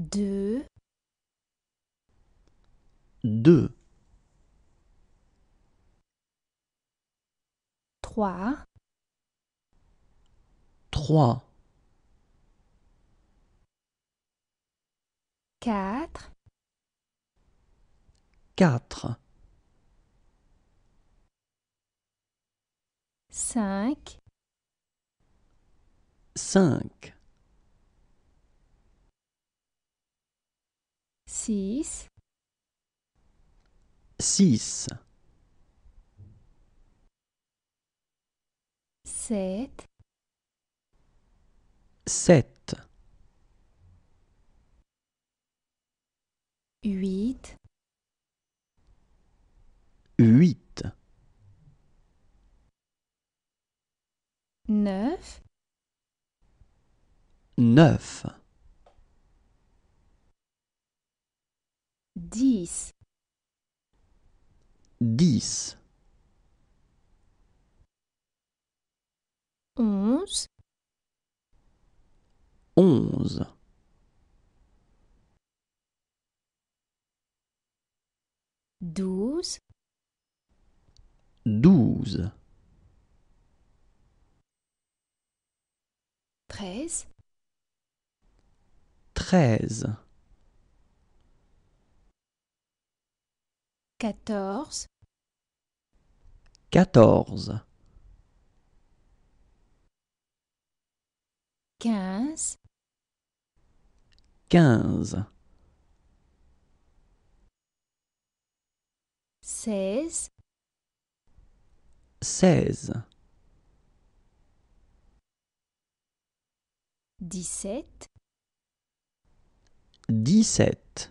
Deux. Deux. Trois. Trois. Quatre. Quatre. Cinq. Cinq. 6 6 7 7 8 8 9 9 dix, dix, onze, onze, douze, douze, treize, treize. quatorze, quatorze, quinze, quinze, seize, seize, dix-sept, dix-sept.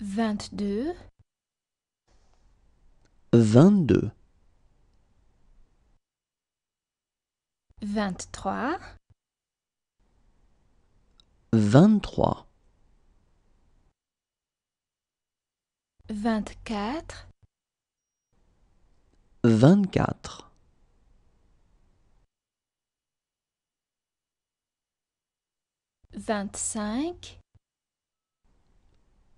vingt-deux, vingt-deux, vingt-trois, vingt-trois, vingt-quatre, vingt-quatre. Vingt-cinq,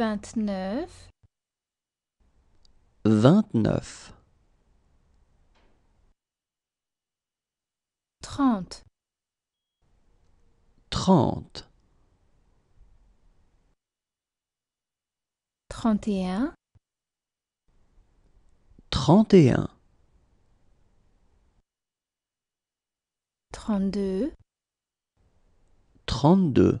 vingt-neuf, vingt-neuf, trente, trente, et un, trente et un, trente trente-deux.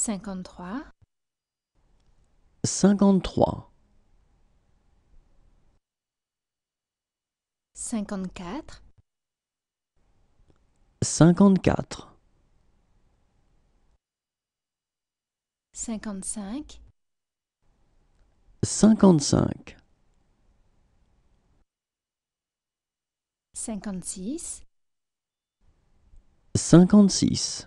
cinquante-trois, cinquante-trois, cinquante-quatre, cinquante-quatre, cinquante-cinq, cinquante-cinq, cinquante-six, cinquante-six.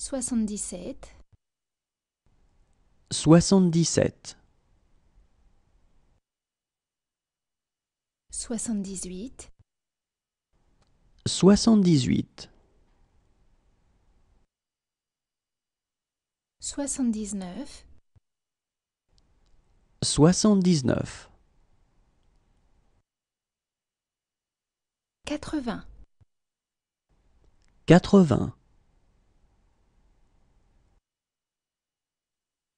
77 77 78 78 79 79 80 80